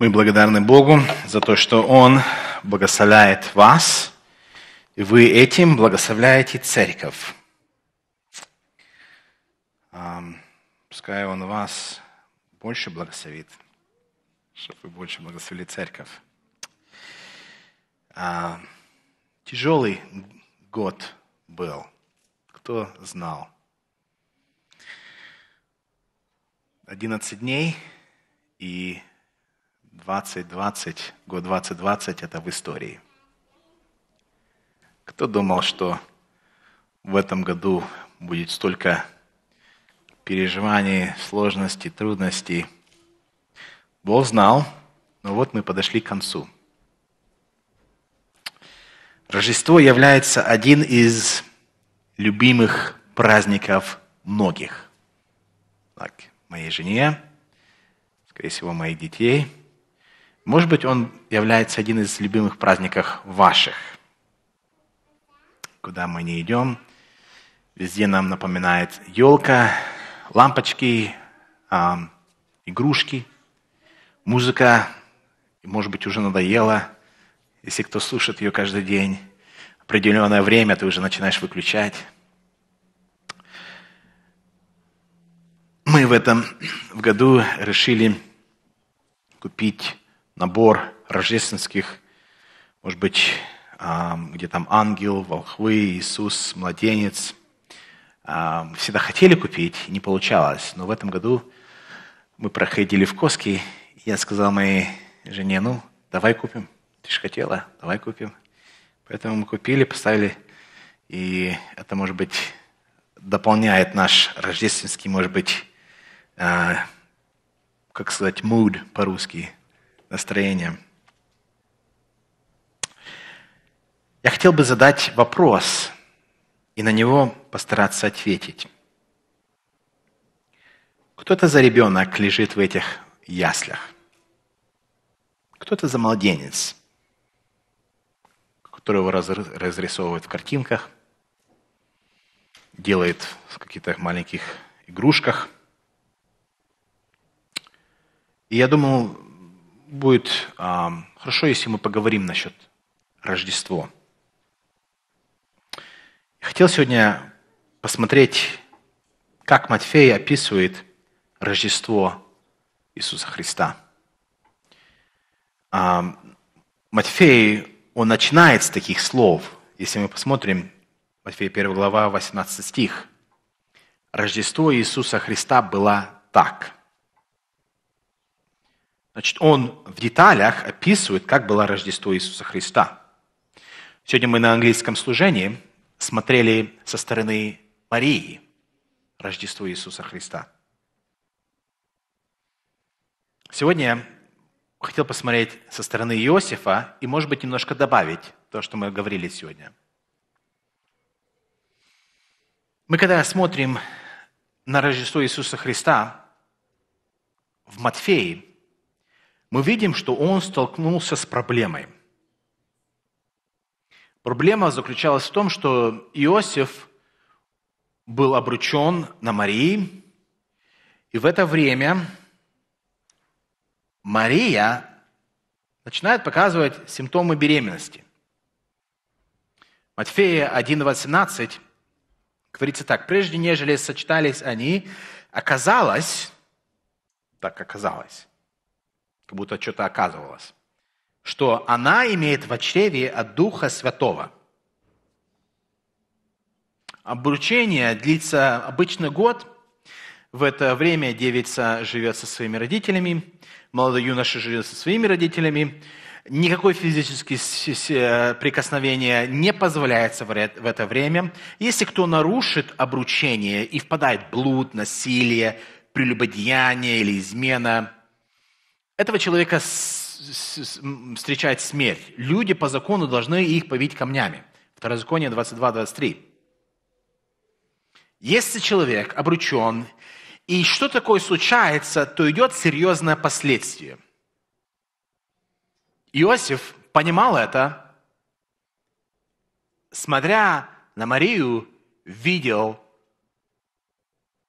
Мы благодарны Богу за то, что Он благословляет вас, и вы этим благословляете церковь. Пускай Он вас больше благословит, чтобы вы больше благословили церковь. А, тяжелый год был, кто знал. 11 дней и 2020, год 2020 – это в истории. Кто думал, что в этом году будет столько переживаний, сложностей, трудностей? Бог знал, но вот мы подошли к концу. Рождество является один из любимых праздников многих. Так, моей жене, скорее всего, моих детей – может быть, он является один из любимых праздников ваших. Куда мы не идем, везде нам напоминает елка, лампочки, э, игрушки, музыка, может быть, уже надоело, Если кто слушает ее каждый день, определенное время ты уже начинаешь выключать. Мы в этом в году решили купить набор рождественских, может быть, а, где там ангел, волхвы, Иисус, младенец. А, всегда хотели купить, не получалось. Но в этом году мы проходили в Коски. Я сказал моей жене, ну, давай купим. Ты же хотела, давай купим. Поэтому мы купили, поставили. И это, может быть, дополняет наш рождественский, может быть, а, как сказать, mood по-русски, настроение. Я хотел бы задать вопрос и на него постараться ответить. Кто это за ребенок лежит в этих яслях? Кто это за младенец, которого разрисовывают в картинках, делает в каких-то маленьких игрушках? И я думал, будет э, хорошо, если мы поговорим насчет Рождества. хотел сегодня посмотреть, как Матфей описывает Рождество Иисуса Христа. Э, Матфей, он начинает с таких слов. Если мы посмотрим, Матфея 1 глава, 18 стих. «Рождество Иисуса Христа было так – Значит, он в деталях описывает, как было Рождество Иисуса Христа. Сегодня мы на английском служении смотрели со стороны Марии Рождество Иисуса Христа. Сегодня я хотел посмотреть со стороны Иосифа и, может быть, немножко добавить то, что мы говорили сегодня. Мы когда смотрим на Рождество Иисуса Христа в Матфеи, мы видим, что он столкнулся с проблемой. Проблема заключалась в том, что Иосиф был обручен на Марии, и в это время Мария начинает показывать симптомы беременности. Матфея 1.18 говорится так, «Прежде нежели сочетались они, оказалось, так оказалось, как будто что-то оказывалось, что она имеет в чреве от Духа Святого. Обручение длится обычно год. В это время девица живет со своими родителями, молодой юноша живет со своими родителями. Никакое физическое э, прикосновение не позволяется в это время. Если кто нарушит обручение и впадает в блуд, насилие, прелюбодеяние или измена – этого человека встречает смерть. Люди по закону должны их побить камнями. Второзаконие 22-23. Если человек обручен, и что такое случается, то идет серьезное последствие. Иосиф понимал это, смотря на Марию, видел,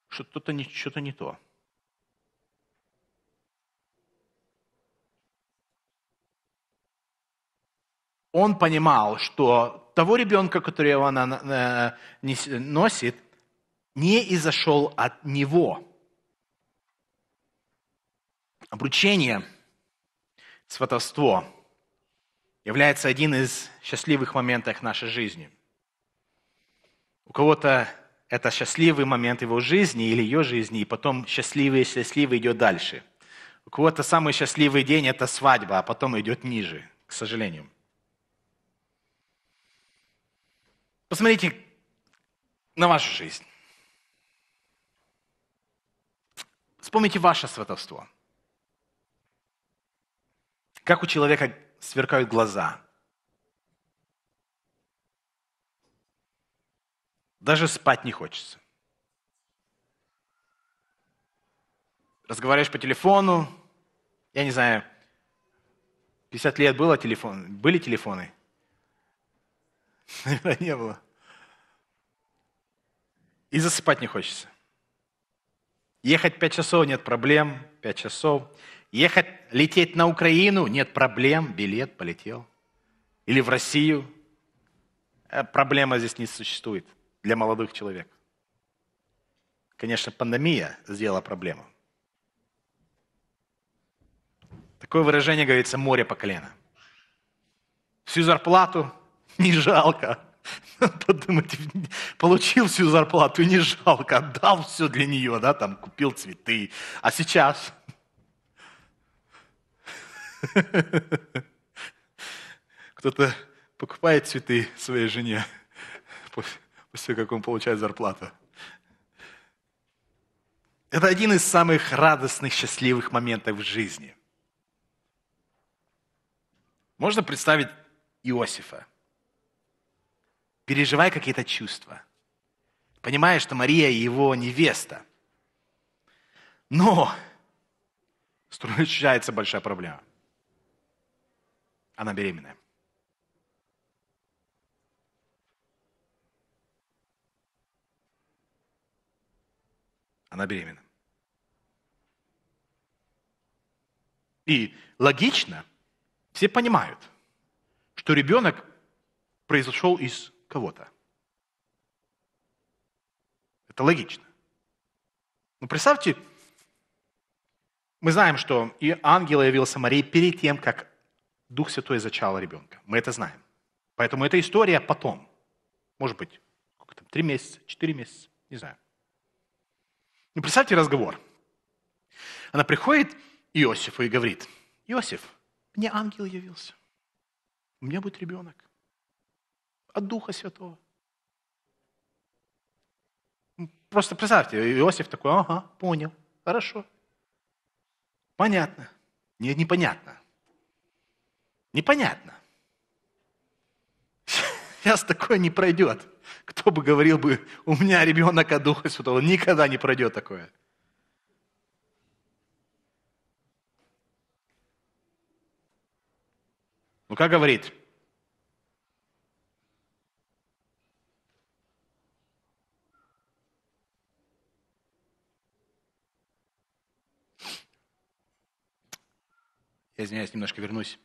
что что-то не, что то не то. он понимал, что того ребенка, которого она э, носит, не изошел от него. Обручение, сватовство является один из счастливых моментов нашей жизни. У кого-то это счастливый момент его жизни или ее жизни, и потом счастливый, счастливый идет дальше. У кого-то самый счастливый день – это свадьба, а потом идет ниже, к сожалению. Посмотрите на вашу жизнь. Вспомните ваше сватовство. Как у человека сверкают глаза. Даже спать не хочется. Разговариваешь по телефону. Я не знаю, 50 лет было телефон, были телефоны? Наверное, не было. И засыпать не хочется. Ехать 5 часов нет проблем, 5 часов. Ехать, лететь на Украину нет проблем, билет полетел. Или в Россию. Э, проблема здесь не существует для молодых человек. Конечно, пандемия сделала проблему. Такое выражение говорится море по колено. Всю зарплату не жалко. Подумать, получил всю зарплату, не жалко, отдал все для нее, да, там купил цветы. А сейчас? Кто-то покупает цветы своей жене после как он получает зарплату. Это один из самых радостных, счастливых моментов в жизни. Можно представить Иосифа – переживай какие-то чувства. Понимая, что Мария его невеста. Но случается большая проблема. Она беременная. Она беременна. И логично, все понимают, что ребенок произошел из кого-то. Это логично. Но представьте, мы знаем, что и ангел явился Марии перед тем, как Дух Святой зачал ребенка. Мы это знаем. Поэтому эта история потом. Может быть, сколько там, три месяца, четыре месяца, не знаю. Ну, представьте разговор. Она приходит Иосифу и говорит, Иосиф, мне ангел явился. У меня будет ребенок. От Духа Святого. Просто представьте, Иосиф такой, ага, понял, хорошо. Понятно. Нет, непонятно. Непонятно. Сейчас такое не пройдет. Кто бы говорил бы, у меня ребенок от Духа Святого, никогда не пройдет такое. Ну, как говорит Я извиняюсь, немножко вернусь.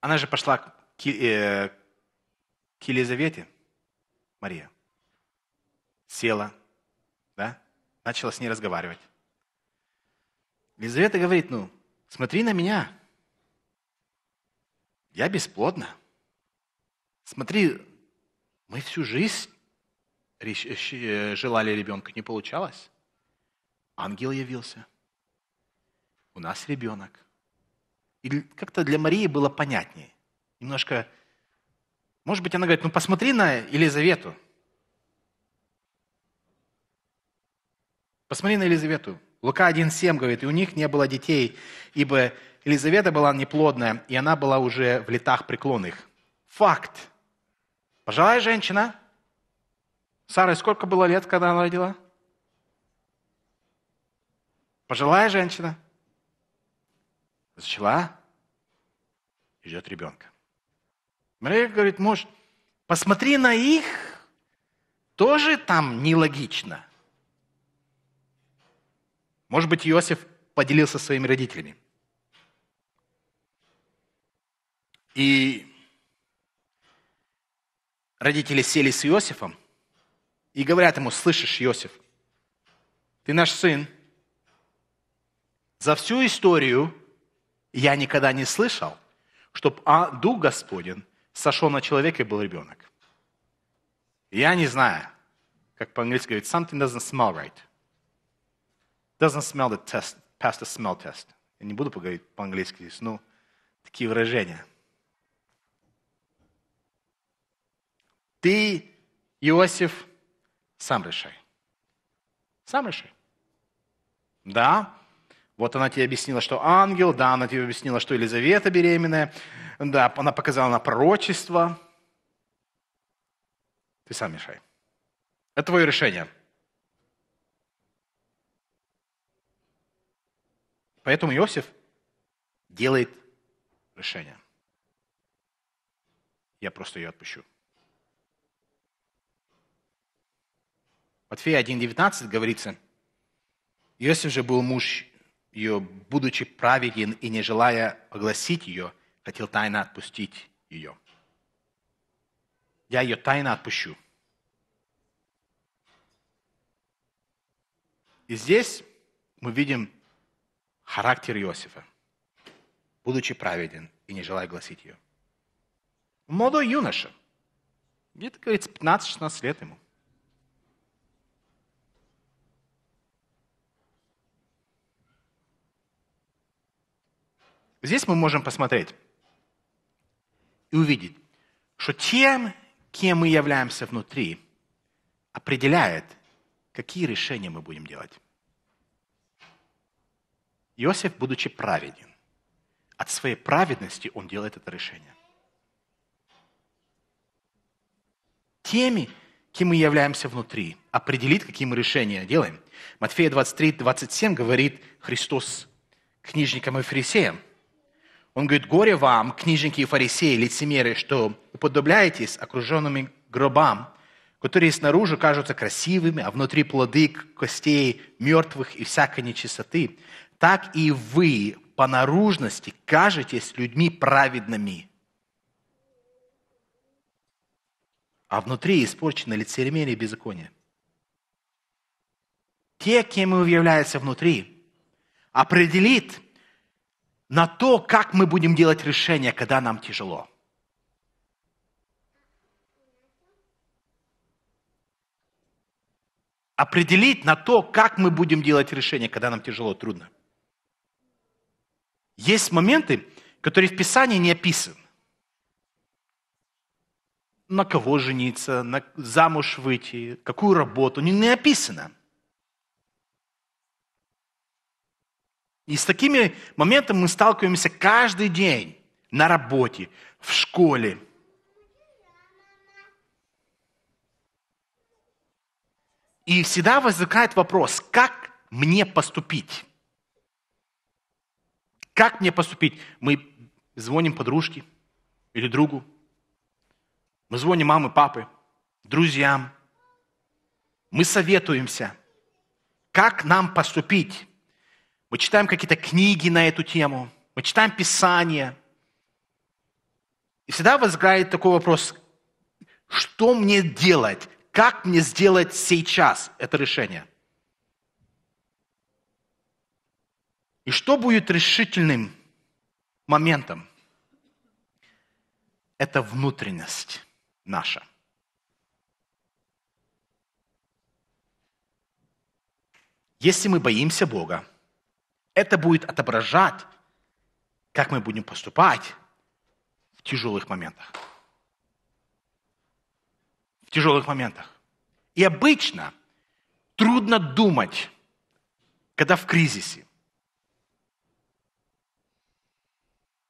Она же пошла к, э, к Елизавете, Мария. Села, да? Начала с ней разговаривать. Елизавета говорит, ну, смотри на меня. Я бесплодна. Смотри, мы всю жизнь э, э, желали ребенка, не получалось. Ангел явился у нас ребенок. И как-то для Марии было понятнее. Немножко, может быть, она говорит, ну посмотри на Елизавету. Посмотри на Елизавету. Лука 1.7 говорит, и у них не было детей, ибо Елизавета была неплодная, и она была уже в летах преклонных. Факт. Пожилая женщина. Сара, сколько было лет, когда она родила? Пожилая женщина зачала и ждет ребенка. Мария говорит, может, посмотри на их, тоже там нелогично. Может быть, Иосиф поделился своими родителями. И родители сели с Иосифом и говорят ему, слышишь, Иосиф, ты наш сын. За всю историю я никогда не слышал, чтобы а, Дух Господен сошел на человека и был ребенок. Я не знаю, как по-английски говорит, something doesn't smell right. Doesn't smell the test, pass the smell test. Я не буду поговорить по-английски здесь, но ну, такие выражения. Ты, Иосиф, сам решай. Сам решай. Да, вот она тебе объяснила, что ангел, да, она тебе объяснила, что Елизавета беременная, да, она показала на пророчество. Ты сам решай. Это твое решение. Поэтому Иосиф делает решение. Я просто ее отпущу. Матфея 1.19 говорится, Иосиф же был муж ее, будучи праведен и не желая огласить ее, хотел тайно отпустить ее. Я ее тайно отпущу. И здесь мы видим характер Иосифа, будучи праведен и не желая гласить ее. Молодой юноша, где-то, говорится, 15-16 лет ему. Здесь мы можем посмотреть и увидеть, что тем, кем мы являемся внутри, определяет, какие решения мы будем делать. Иосиф, будучи праведен, от своей праведности он делает это решение. Теми, кем мы являемся внутри, определит, какие мы решения делаем. Матфея 23, 27 говорит Христос книжникам и фарисеям – он говорит, горе вам, книжники и фарисеи, лицемеры, что уподобляетесь окруженными гробам, которые снаружи кажутся красивыми, а внутри плоды костей мертвых и всякой нечистоты. Так и вы по наружности кажетесь людьми праведными, а внутри испорчены, лицемерие и беззаконие. Те, кем является внутри, определит – на то, как мы будем делать решения, когда нам тяжело. Определить на то, как мы будем делать решения, когда нам тяжело, трудно. Есть моменты, которые в Писании не описаны. На кого жениться, на замуж выйти, какую работу, не, написано. И с такими моментами мы сталкиваемся каждый день на работе, в школе. И всегда возникает вопрос, как мне поступить? Как мне поступить? Мы звоним подружке или другу, мы звоним мамы, папы, друзьям, мы советуемся, как нам поступить. Мы читаем какие-то книги на эту тему, мы читаем Писание. И всегда возникает такой вопрос, что мне делать? Как мне сделать сейчас это решение? И что будет решительным моментом? Это внутренность наша. Если мы боимся Бога, это будет отображать, как мы будем поступать в тяжелых моментах. В тяжелых моментах. И обычно трудно думать, когда в кризисе.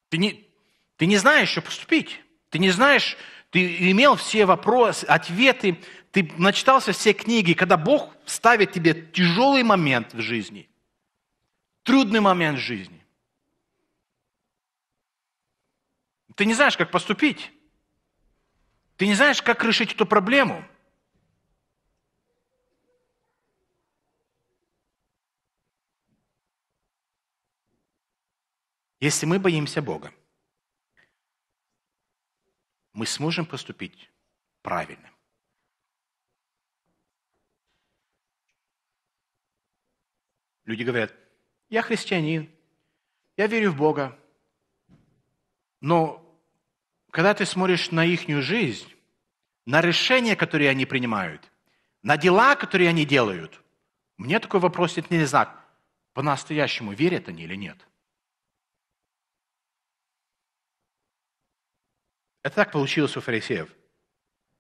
Ты не, ты не знаешь, что поступить. Ты не знаешь, ты имел все вопросы, ответы, ты начитался все книги. Когда Бог ставит тебе тяжелый момент в жизни, трудный момент жизни. Ты не знаешь, как поступить. Ты не знаешь, как решить эту проблему. Если мы боимся Бога, мы сможем поступить правильно. Люди говорят, я христианин, я верю в Бога. Но когда ты смотришь на их жизнь, на решения, которые они принимают, на дела, которые они делают, мне такой вопрос нет не знак. По-настоящему верят они или нет? Это так получилось у фарисеев.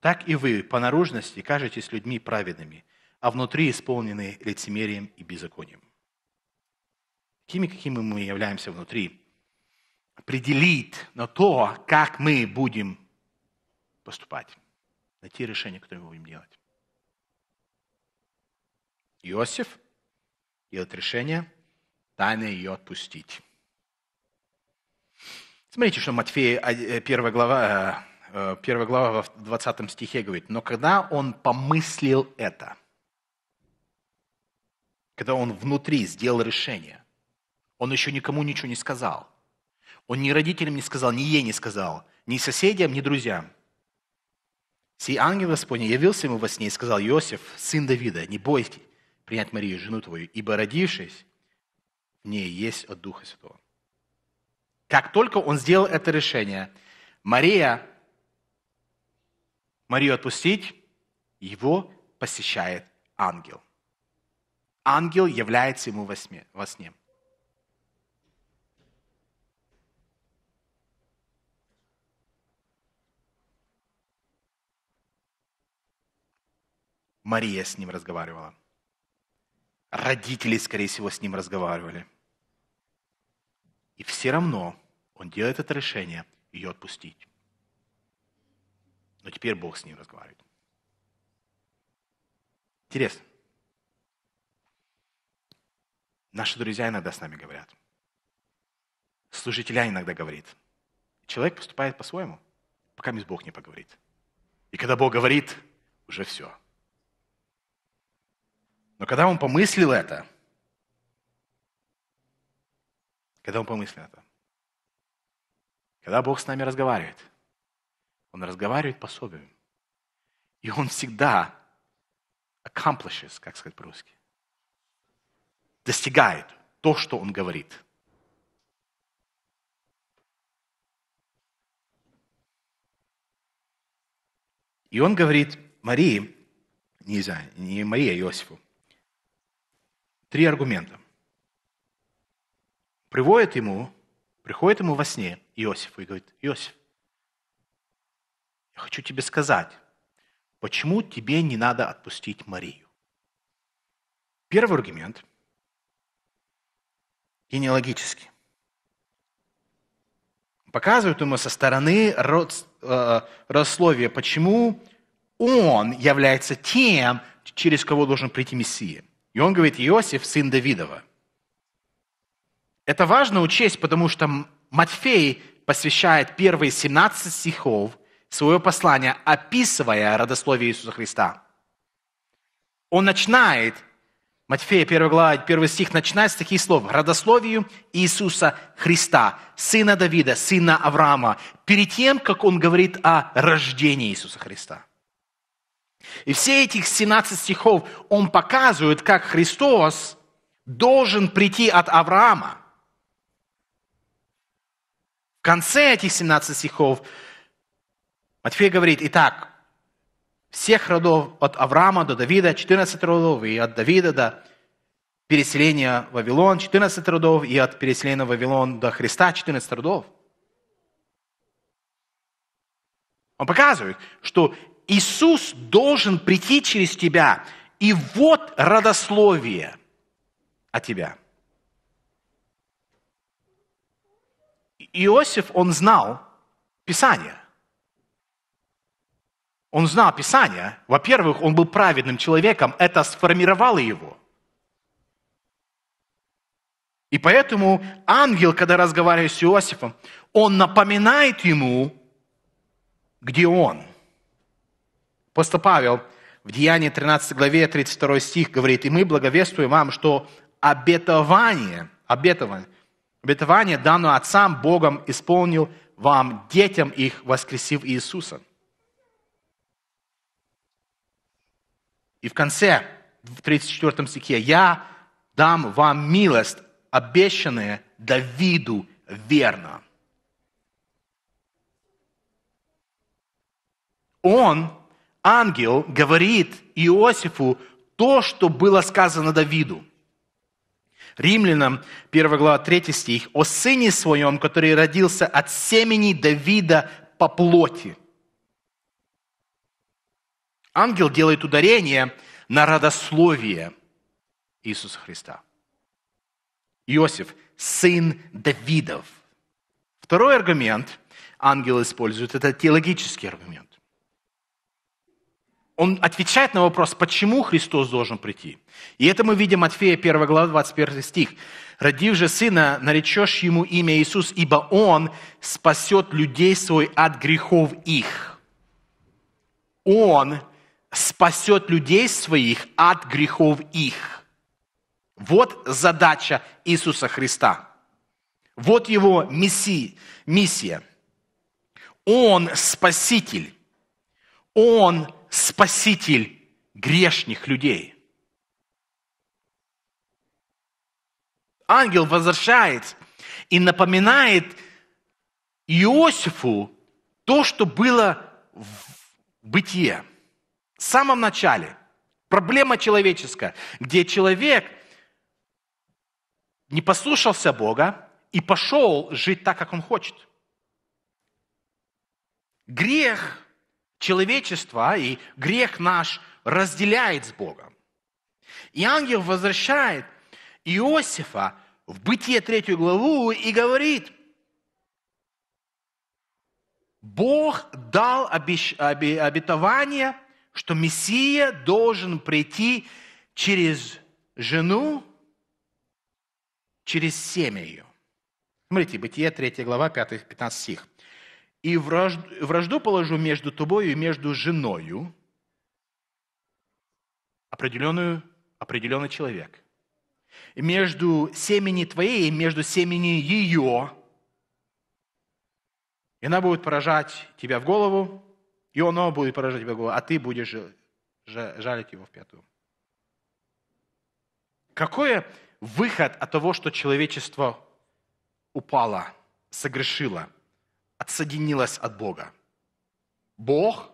Так и вы по наружности кажетесь людьми праведными, а внутри исполнены лицемерием и беззаконием такими, какими мы являемся внутри, определит на то, как мы будем поступать, на те решения, которые мы будем делать. Иосиф делает решение тайно ее отпустить. Смотрите, что Матфея э, 1 глава, 1 э, э, глава в 20 стихе говорит. «Но когда он помыслил это, когда он внутри сделал решение, он еще никому ничего не сказал. Он ни родителям не сказал, ни ей не сказал, ни соседям, ни друзьям. Сей ангел Господень явился ему во сне и сказал, «Иосиф, сын Давида, не бойся принять Марию, жену твою, ибо родившись, в ней есть от Духа Святого». Как только он сделал это решение, Мария, Марию отпустить, его посещает ангел. Ангел является ему во сне. Во сне. Мария с ним разговаривала. Родители, скорее всего, с ним разговаривали. И все равно он делает это решение ее отпустить. Но теперь Бог с ним разговаривает. Интересно. Наши друзья иногда с нами говорят. Служителя иногда говорит. Человек поступает по-своему, пока мисс Бог не поговорит. И когда Бог говорит, уже все – но когда он помыслил это, когда он помыслил это, когда Бог с нами разговаривает, он разговаривает пособием. И он всегда accomplishes, как сказать по-русски, достигает то, что он говорит. И он говорит Марии, нельзя, не Мария, а Иосифу, три аргумента. Приводит ему, приходит ему во сне Иосиф и говорит, Иосиф, я хочу тебе сказать, почему тебе не надо отпустить Марию. Первый аргумент генеалогический. Показывают ему со стороны э, родословия, почему он является тем, через кого должен прийти Мессия. И он говорит, Иосиф, сын Давидова. Это важно учесть, потому что Матфей посвящает первые 17 стихов своего послания, описывая родословие Иисуса Христа. Он начинает, Матфея 1 глава, 1 стих, начинает с таких слов. «Родословию Иисуса Христа, сына Давида, сына Авраама», перед тем, как он говорит о рождении Иисуса Христа – и все этих 17 стихов он показывает, как Христос должен прийти от Авраама. В конце этих 17 стихов Матфей говорит, итак, всех родов от Авраама до Давида, 14 родов, и от Давида до переселения в Вавилон, 14 родов, и от переселения в Вавилон до Христа, 14 родов. Он показывает, что Иисус должен прийти через тебя. И вот родословие о тебя. Иосиф, он знал Писание. Он знал Писание. Во-первых, он был праведным человеком. Это сформировало его. И поэтому ангел, когда разговаривает с Иосифом, он напоминает ему, где он – Апостол Павел в Деянии 13 главе 32 стих говорит, «И мы благовествуем вам, что обетование, обетование, обетование, данное отцам Богом, исполнил вам, детям их, воскресив Иисуса». И в конце, в 34 стихе, «Я дам вам милость, обещанная Давиду верно». Он ангел говорит Иосифу то, что было сказано Давиду. Римлянам 1 глава 3 стих «О сыне своем, который родился от семени Давида по плоти». Ангел делает ударение на родословие Иисуса Христа. Иосиф – сын Давидов. Второй аргумент ангел использует – это теологический аргумент он отвечает на вопрос, почему Христос должен прийти. И это мы видим Матфея 1 глава 21 стих. «Родив же сына, наречешь ему имя Иисус, ибо он спасет людей свой от грехов их». Он спасет людей своих от грехов их. Вот задача Иисуса Христа. Вот его миссия. миссия. Он спаситель. Он спаситель грешных людей. Ангел возвращается и напоминает Иосифу то, что было в бытие, в самом начале. Проблема человеческая, где человек не послушался Бога и пошел жить так, как он хочет. Грех человечество а, и грех наш разделяет с Богом. И ангел возвращает Иосифа в Бытие третью главу и говорит, Бог дал обетование, что Мессия должен прийти через жену, через семя ее. Смотрите, Бытие 3 глава, 5-15 стих и вражду, вражду положу между тобою и между женою, определенную, определенный человек, и между семени твоей и между семени ее, и она будет поражать тебя в голову, и оно будет поражать тебя в голову, а ты будешь жалить его в пятую. Какой выход от того, что человечество упало, согрешило – отсоединилась от Бога. Бог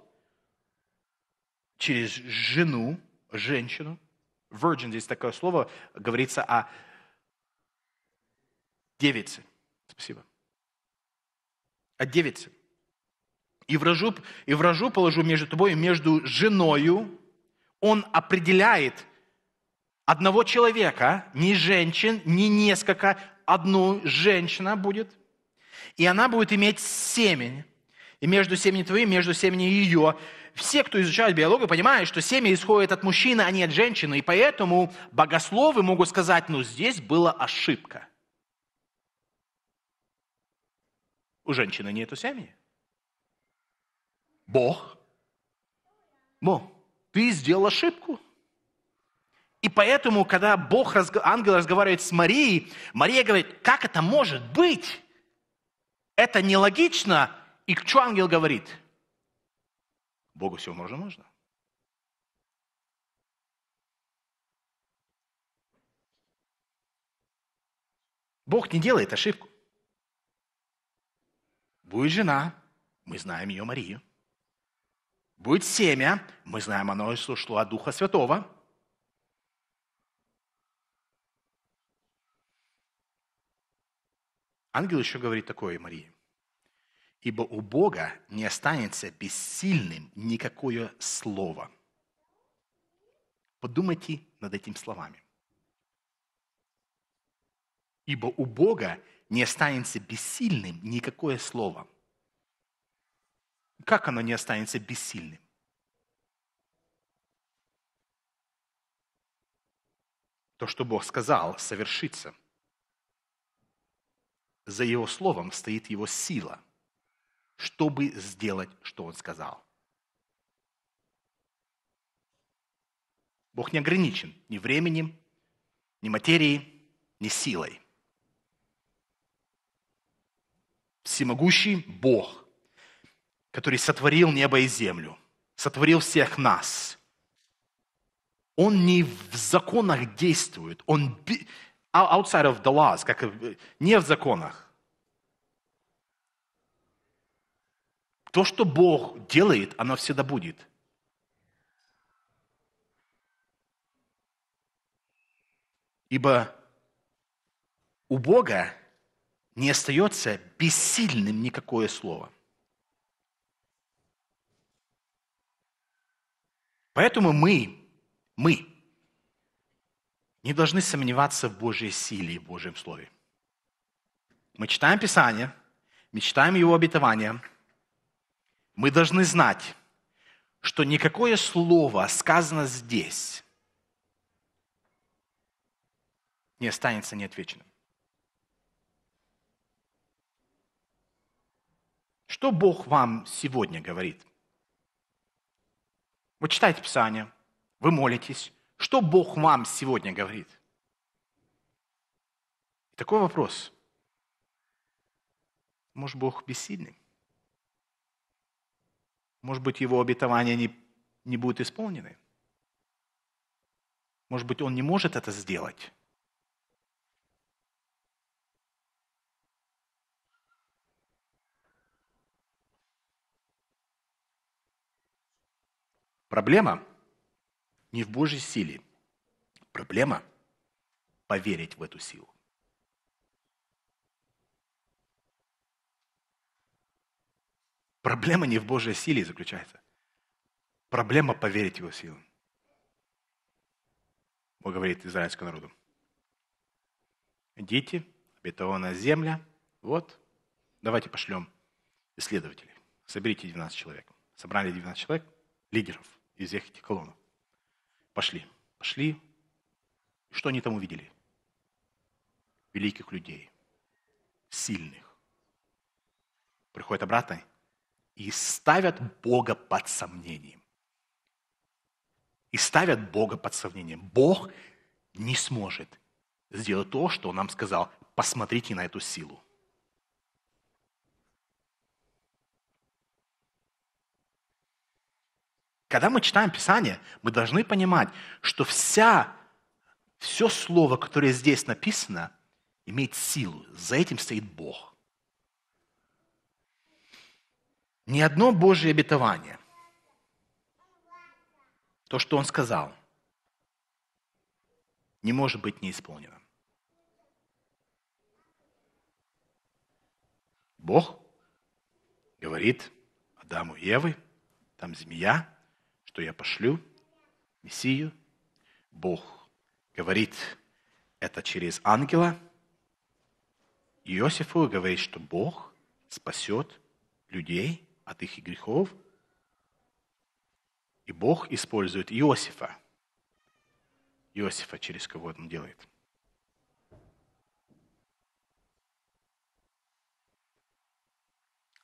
через жену, женщину, virgin, здесь такое слово, говорится о девице. Спасибо. О девице. И вражу, и вражу положу между тобой и между женою. Он определяет одного человека, не женщин, не несколько, одну женщина будет, и она будет иметь семень. И между семенем твоим, между семенем ее. Все, кто изучают биологию, понимают, что семя исходит от мужчины, а не от женщины. И поэтому богословы могут сказать, ну здесь была ошибка. У женщины нету семени. Бог. Бог, ты сделал ошибку. И поэтому, когда Бог, ангел разговаривает с Марией, Мария говорит, как это может быть? Это нелогично. И что ангел говорит? Богу все можно, можно. Бог не делает ошибку. Будет жена, мы знаем ее Марию. Будет семя, мы знаем, оно и от Духа Святого – Ангел еще говорит такое Марии. «Ибо у Бога не останется бессильным никакое слово». Подумайте над этим словами. «Ибо у Бога не останется бессильным никакое слово». Как оно не останется бессильным? То, что Бог сказал, совершится – за его словом стоит его сила, чтобы сделать, что он сказал. Бог не ограничен ни временем, ни материей, ни силой. Всемогущий Бог, который сотворил небо и землю, сотворил всех нас – он не в законах действует, он outside of the laws, как не в законах. То, что Бог делает, оно всегда будет. Ибо у Бога не остается бессильным никакое слово. Поэтому мы, мы, не должны сомневаться в Божьей силе и Божьем Слове. Мы читаем Писание, мы читаем Его обетование. Мы должны знать, что никакое слово, сказано здесь, не останется неотвеченным. Что Бог вам сегодня говорит? Вы читаете Писание, вы молитесь, что Бог вам сегодня говорит? Такой вопрос. Может, Бог бессильный? Может быть, его обетования не, не будут исполнены? Может быть, он не может это сделать? Проблема не в Божьей силе. Проблема – поверить в эту силу. Проблема не в Божьей силе заключается. Проблема поверить в его силу. Бог говорит израильскому народу. Идите, обетованная земля, вот, давайте пошлем исследователей. Соберите 12 человек. Собрали 12 человек, лидеров из всех этих колонок. Пошли. Пошли. Что они там увидели? Великих людей, сильных. Приходят обратно и ставят Бога под сомнением. И ставят Бога под сомнением. Бог не сможет сделать то, что он нам сказал. Посмотрите на эту силу. Когда мы читаем Писание, мы должны понимать, что вся, все слово, которое здесь написано, имеет силу. За этим стоит Бог. Ни одно Божье обетование, то, что Он сказал, не может быть не исполнено. Бог говорит Адаму и Евы, там змея, что я пошлю Мессию. Бог говорит это через ангела. Иосифу говорит, что Бог спасет людей от их грехов. И Бог использует Иосифа. Иосифа через кого он делает.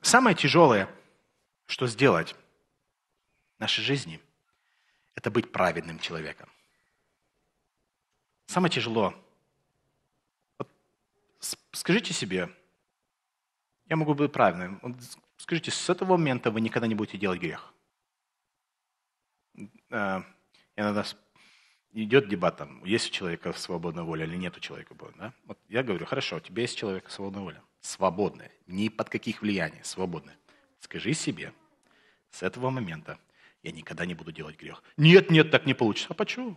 Самое тяжелое, что сделать в нашей жизни, – это быть праведным человеком. Самое тяжело. Вот скажите себе, я могу быть праведным. Вот скажите, с этого момента вы никогда не будете делать грех. Э, иногда идет дебат, там, есть у человека свободная воля или нет у человека. Да? Вот я говорю, хорошо, у тебя есть человек свободная воля. Свободная, ни под каких влияний, свободная. Скажи себе, с этого момента я никогда не буду делать грех. Нет, нет, так не получится. А почему?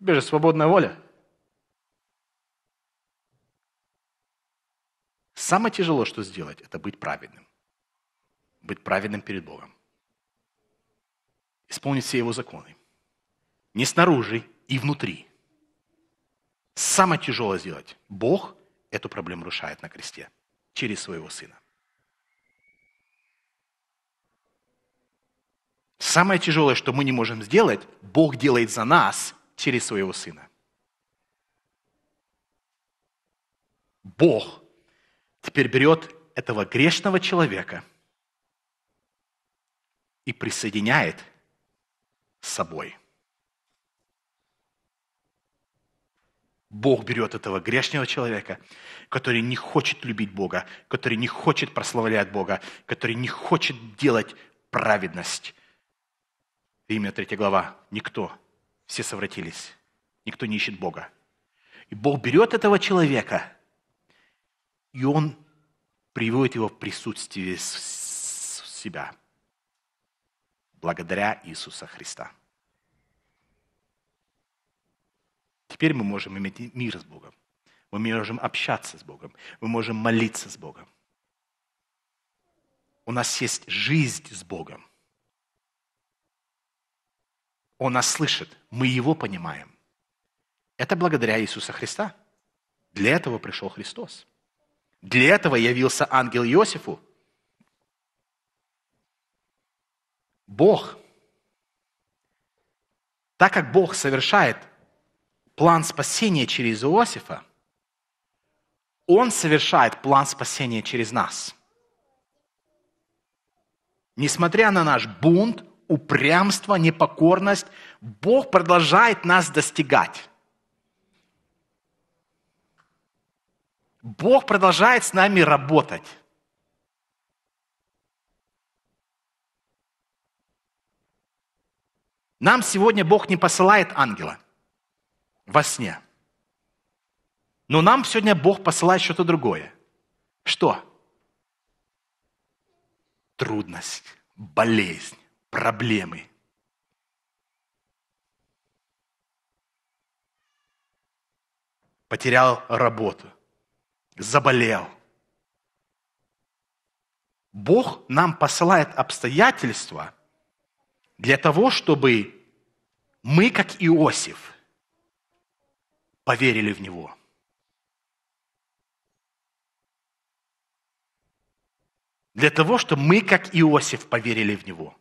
Тебе же свободная воля. Самое тяжелое, что сделать, это быть праведным. Быть праведным перед Богом. Исполнить все его законы. Не снаружи и внутри. Самое тяжелое сделать. Бог эту проблему решает на кресте через своего сына. Самое тяжелое, что мы не можем сделать, Бог делает за нас через своего Сына. Бог теперь берет этого грешного человека и присоединяет с собой. Бог берет этого грешного человека, который не хочет любить Бога, который не хочет прославлять Бога, который не хочет делать праведность Имя 3 глава. Никто. Все совратились. Никто не ищет Бога. И Бог берет этого человека, и Он приводит его в присутствие себя. Благодаря Иисуса Христа. Теперь мы можем иметь мир с Богом. Мы можем общаться с Богом. Мы можем молиться с Богом. У нас есть жизнь с Богом. Он нас слышит, мы Его понимаем. Это благодаря Иисуса Христа. Для этого пришел Христос. Для этого явился ангел Иосифу. Бог, так как Бог совершает план спасения через Иосифа, Он совершает план спасения через нас. Несмотря на наш бунт, упрямство, непокорность, Бог продолжает нас достигать. Бог продолжает с нами работать. Нам сегодня Бог не посылает ангела во сне. Но нам сегодня Бог посылает что-то другое. Что? Трудность, болезнь, проблемы. Потерял работу, заболел. Бог нам посылает обстоятельства для того, чтобы мы, как Иосиф, поверили в Него. Для того, чтобы мы, как Иосиф, поверили в Него.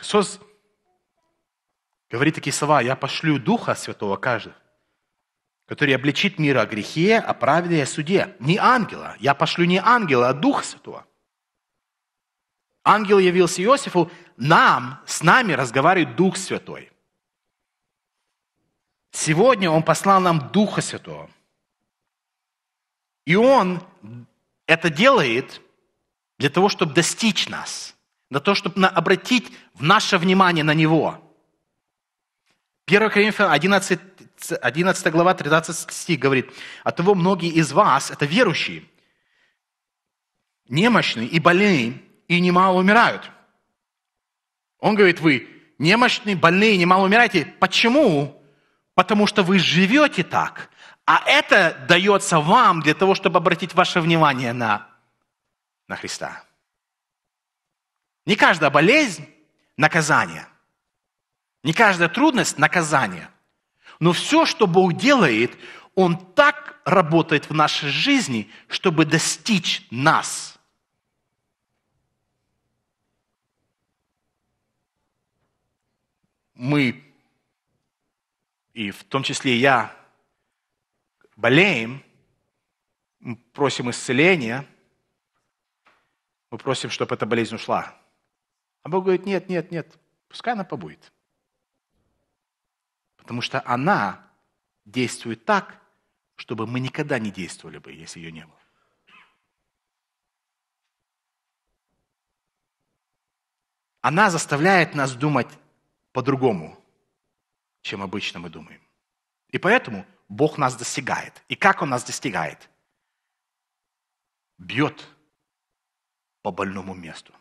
Христос говорит такие слова, «Я пошлю Духа Святого каждого, который обличит мир о грехе, о правде и о суде». Не ангела, я пошлю не ангела, а Духа Святого. Ангел явился Иосифу, нам, с нами разговаривает Дух Святой. Сегодня Он послал нам Духа Святого. И Он это делает для того, чтобы достичь нас – на то, чтобы обратить наше внимание на Него. 1 Коринфянам 11, 11 глава 13 стих говорит, «От того многие из вас, это верующие, немощные и больные и немало умирают». Он говорит, вы немощны, больны, немало умираете. Почему? Потому что вы живете так. А это дается вам для того, чтобы обратить ваше внимание на, на Христа. Не каждая болезнь – наказание. Не каждая трудность – наказание. Но все, что Бог делает, Он так работает в нашей жизни, чтобы достичь нас. Мы, и в том числе я, болеем, мы просим исцеления, мы просим, чтобы эта болезнь ушла – а Бог говорит, нет, нет, нет, пускай она побудет. Потому что она действует так, чтобы мы никогда не действовали бы, если ее не было. Она заставляет нас думать по-другому, чем обычно мы думаем. И поэтому Бог нас достигает. И как Он нас достигает? Бьет по больному месту.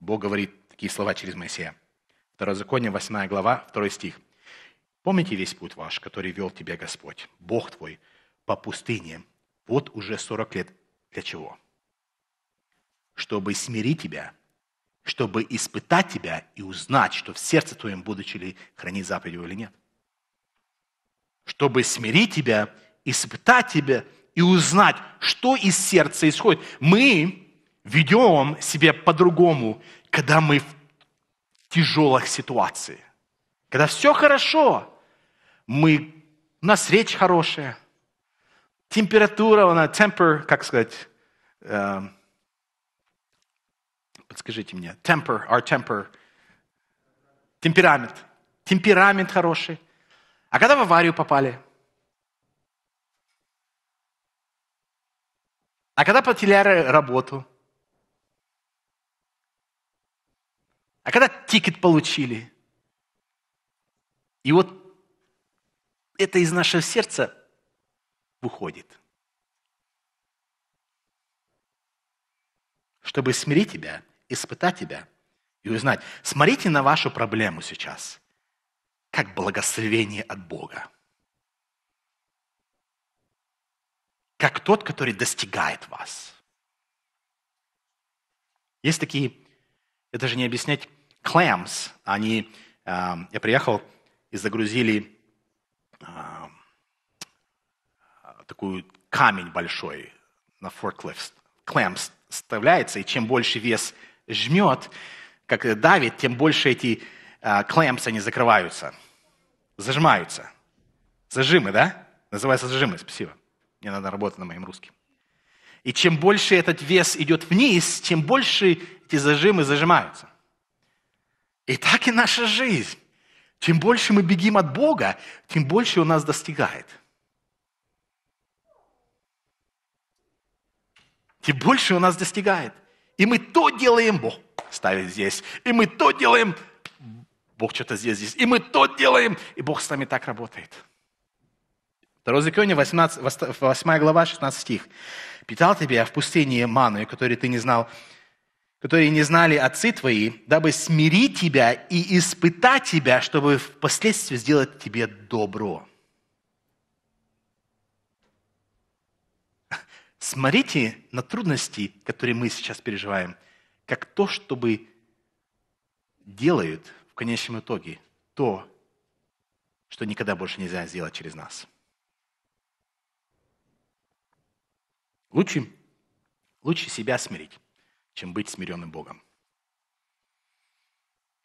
Бог говорит такие слова через Моисея. Второзаконие, 8 глава, 2 стих. «Помните весь путь ваш, который вел тебя Господь, Бог твой, по пустыне, вот уже 40 лет. Для чего? Чтобы смирить тебя, чтобы испытать тебя и узнать, что в сердце твоем, будучи ли хранить заповедью или нет. Чтобы смирить тебя, испытать тебя и узнать, что из сердца исходит. Мы ведем себя по-другому, когда мы в тяжелых ситуациях. Когда все хорошо, мы, у нас речь хорошая, температура, она, temper, как сказать, э, подскажите мне, temper, our temper, темперамент, темперамент хороший. А когда в аварию попали? А когда потеряли работу – А когда тикет получили, и вот это из нашего сердца выходит. Чтобы смирить тебя, испытать тебя и узнать. Смотрите на вашу проблему сейчас, как благословение от Бога. Как тот, который достигает вас. Есть такие, это же не объяснять, clams, они, эм, я приехал и загрузили эм, такую камень большой на форклифт. Clams вставляется, и чем больше вес жмет, как давит, тем больше эти клемпсы, э, они закрываются, зажимаются. Зажимы, да? Называется зажимы, спасибо. Мне надо работать на моем русском. И чем больше этот вес идет вниз, тем больше эти зажимы зажимаются. И так и наша жизнь. Чем больше мы бегим от Бога, тем больше Он нас достигает. Тем больше Он нас достигает. И мы то делаем, Бог ставит здесь. И мы то делаем, Бог что-то здесь, здесь. И мы то делаем, и Бог с нами так работает. Второзаконие, 18, 8 глава, 16 стих. «Питал тебя в пустыне маной, которую ты не знал, которые не знали отцы твои, дабы смирить тебя и испытать тебя, чтобы впоследствии сделать тебе добро. Смотрите на трудности, которые мы сейчас переживаем, как то, чтобы делают в конечном итоге то, что никогда больше нельзя сделать через нас. Лучше, лучше себя смирить чем быть смиренным Богом.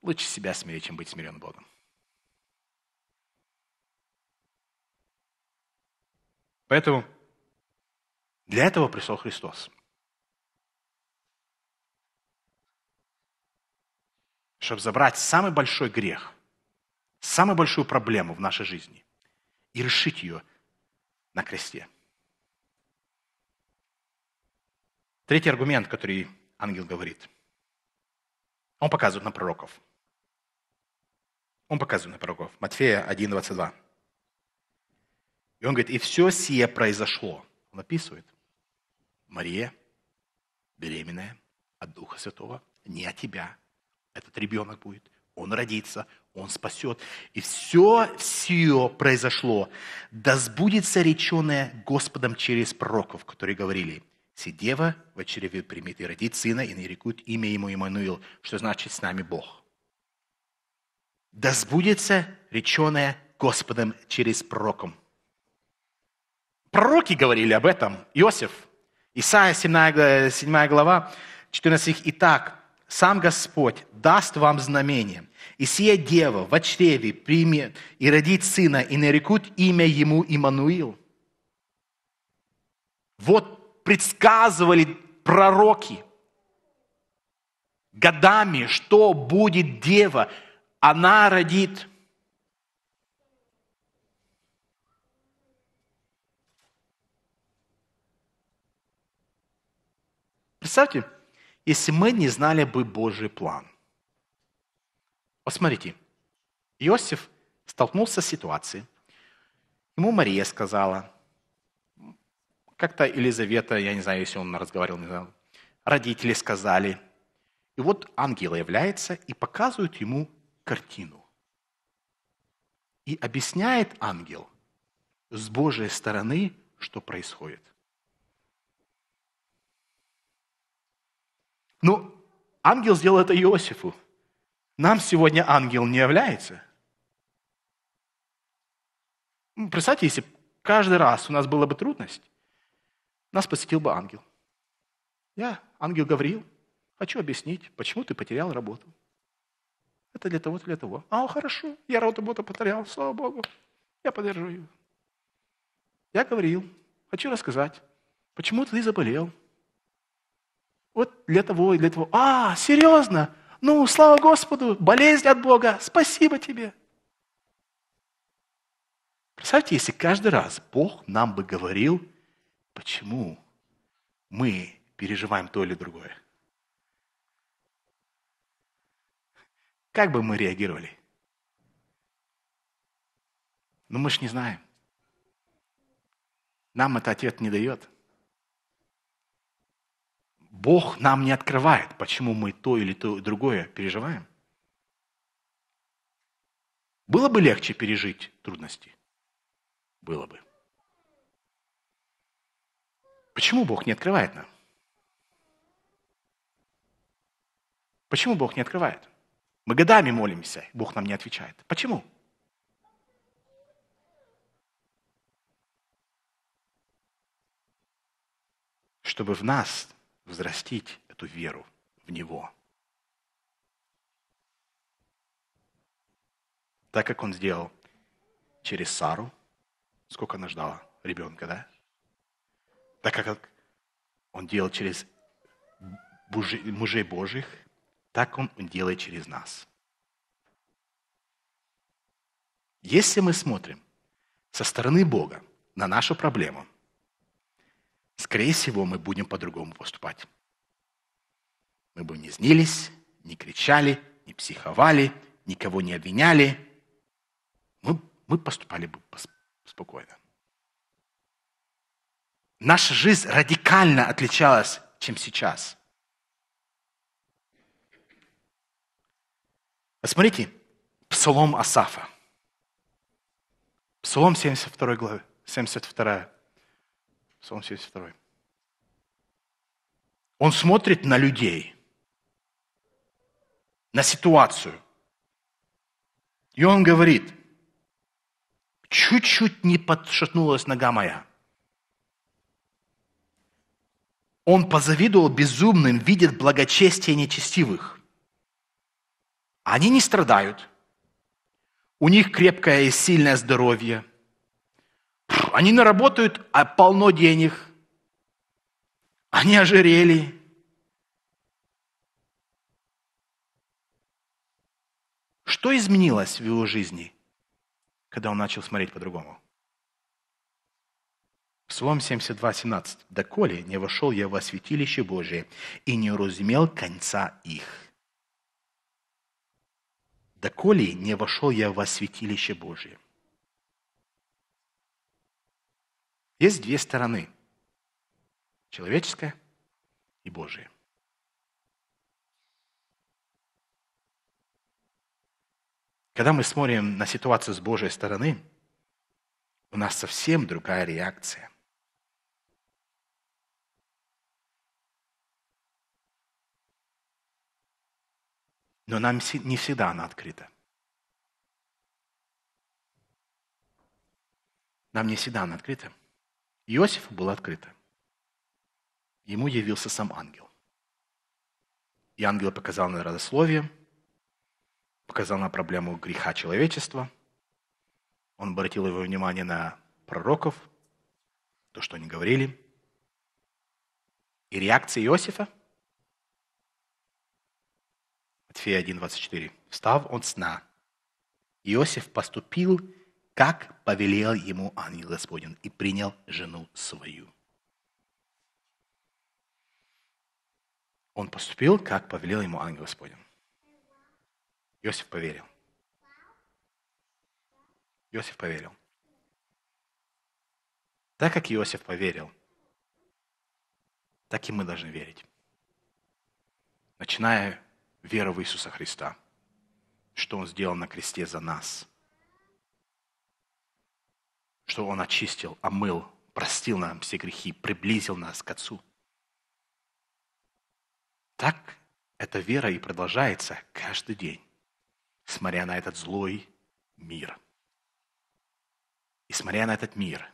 Лучше себя смирить, чем быть смиренным Богом. Поэтому для этого пришел Христос. Чтобы забрать самый большой грех, самую большую проблему в нашей жизни и решить ее на кресте. Третий аргумент, который ангел говорит. Он показывает на пророков. Он показывает на пророков. Матфея 1, 22. И он говорит, и все сие произошло. Он описывает. Мария, беременная от Духа Святого, не от тебя. Этот ребенок будет. Он родится, он спасет. И все, все произошло. Да сбудется реченное Господом через пророков, которые говорили, Сидева в очереве примет и родит сына, и нарекут имя ему Имануил, что значит «с нами Бог». Да сбудется реченое Господом через пророком. Пророки говорили об этом. Иосиф, Исаия 7, глава, 14 их. «Итак, сам Господь даст вам знамение, и сия дева в чреве примет и родит сына, и нарекут имя ему Имануил. Вот предсказывали пророки годами, что будет дева, она родит. Представьте, если мы не знали бы Божий план. Посмотрите, Иосиф столкнулся с ситуацией. Ему Мария сказала – как-то Елизавета, я не знаю, если он разговаривал, не знаю, родители сказали. И вот ангел является и показывает ему картину. И объясняет ангел с Божьей стороны, что происходит. Ну, ангел сделал это Иосифу. Нам сегодня ангел не является. Представьте, если каждый раз у нас была бы трудность, нас посетил бы ангел. Я, ангел Гавриил, хочу объяснить, почему ты потерял работу. Это для того, для того. А, хорошо, я работу потерял, слава Богу. Я поддержу ее. Я говорил, хочу рассказать, почему ты заболел. Вот для того и для того. А, серьезно? Ну, слава Господу, болезнь от Бога, спасибо тебе. Представьте, если каждый раз Бог нам бы говорил – почему мы переживаем то или другое. Как бы мы реагировали? Но ну, мы же не знаем. Нам это ответ не дает. Бог нам не открывает, почему мы то или то другое переживаем. Было бы легче пережить трудности? Было бы. Почему Бог не открывает нам? Почему Бог не открывает? Мы годами молимся, Бог нам не отвечает. Почему? Чтобы в нас взрастить эту веру в Него. Так как Он сделал через Сару, сколько она ждала ребенка, да? Так как Он делал через мужей Божьих, так Он делает через нас. Если мы смотрим со стороны Бога на нашу проблему, скорее всего, мы будем по-другому поступать. Мы бы не знились, не кричали, не психовали, никого не обвиняли. Мы, мы поступали бы спокойно наша жизнь радикально отличалась, чем сейчас. Посмотрите, Псалом Асафа. Псалом 72 главы, 72. Псалом 72. Он смотрит на людей, на ситуацию. И он говорит, чуть-чуть не подшатнулась нога моя – Он позавидовал безумным, видит благочестие нечестивых. Они не страдают. У них крепкое и сильное здоровье. Они наработают а полно денег. Они ожирели. Что изменилось в его жизни, когда он начал смотреть по-другому? Псалом 72, 17. «Доколе не вошел я во святилище Божие и не разумел конца их». «Доколе не вошел я во святилище Божие». Есть две стороны. Человеческая и Божия. Когда мы смотрим на ситуацию с Божьей стороны, у нас совсем другая реакция. но нам не всегда она открыта. Нам не всегда она открыта. Иосифу было открыто. Ему явился сам ангел. И ангел показал на родословие, показал на проблему греха человечества. Он обратил его внимание на пророков, то, что они говорили. И реакция Иосифа – Матфея 1:24. Встав он сна, Иосиф поступил, как повелел ему ангел Господень, и принял жену свою. Он поступил, как повелел ему ангел Господень. Иосиф поверил. Иосиф поверил. Так как Иосиф поверил, так и мы должны верить. Начиная вера в Иисуса Христа, что Он сделал на кресте за нас, что Он очистил, омыл, простил нам все грехи, приблизил нас к Отцу. Так эта вера и продолжается каждый день, смотря на этот злой мир. И смотря на этот мир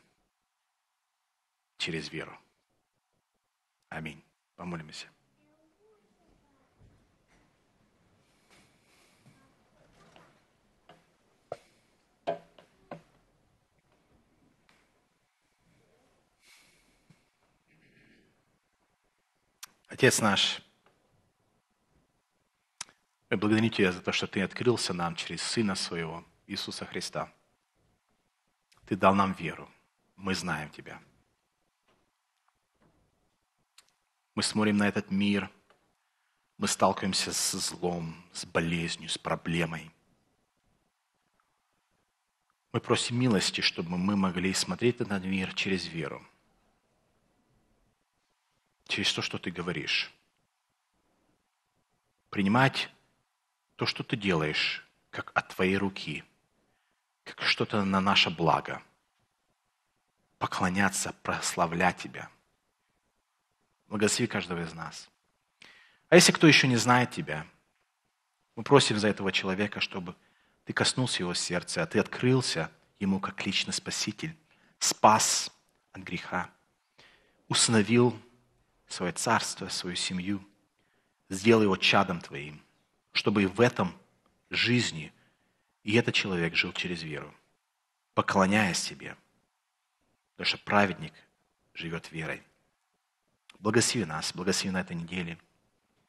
через веру. Аминь. Помолимся. Отец наш, мы благодарим Тебя за то, что Ты открылся нам через Сына Своего, Иисуса Христа. Ты дал нам веру. Мы знаем Тебя. Мы смотрим на этот мир. Мы сталкиваемся с злом, с болезнью, с проблемой. Мы просим милости, чтобы мы могли смотреть на этот мир через веру через то, что ты говоришь. Принимать то, что ты делаешь, как от твоей руки, как что-то на наше благо. Поклоняться, прославлять тебя. Благослови каждого из нас. А если кто еще не знает тебя, мы просим за этого человека, чтобы ты коснулся его сердца, а ты открылся ему как личный спаситель, спас от греха, установил свое царство, свою семью. Сделай его чадом твоим, чтобы и в этом жизни и этот человек жил через веру, поклоняясь тебе. Потому что праведник живет верой. Благослови нас, благослови на этой неделе,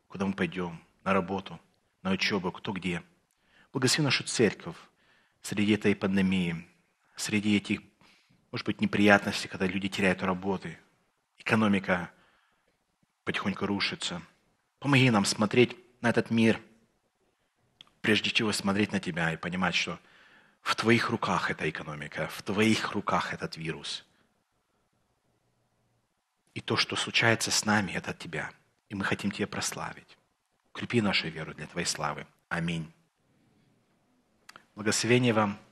куда мы пойдем, на работу, на учебу, кто где. Благослови нашу церковь среди этой пандемии, среди этих, может быть, неприятностей, когда люди теряют работы, экономика – потихоньку рушится. Помоги нам смотреть на этот мир, прежде всего смотреть на Тебя и понимать, что в Твоих руках эта экономика, в Твоих руках этот вирус. И то, что случается с нами, это от Тебя. И мы хотим Тебя прославить. Крепи нашу веру для Твоей славы. Аминь. Благословение вам.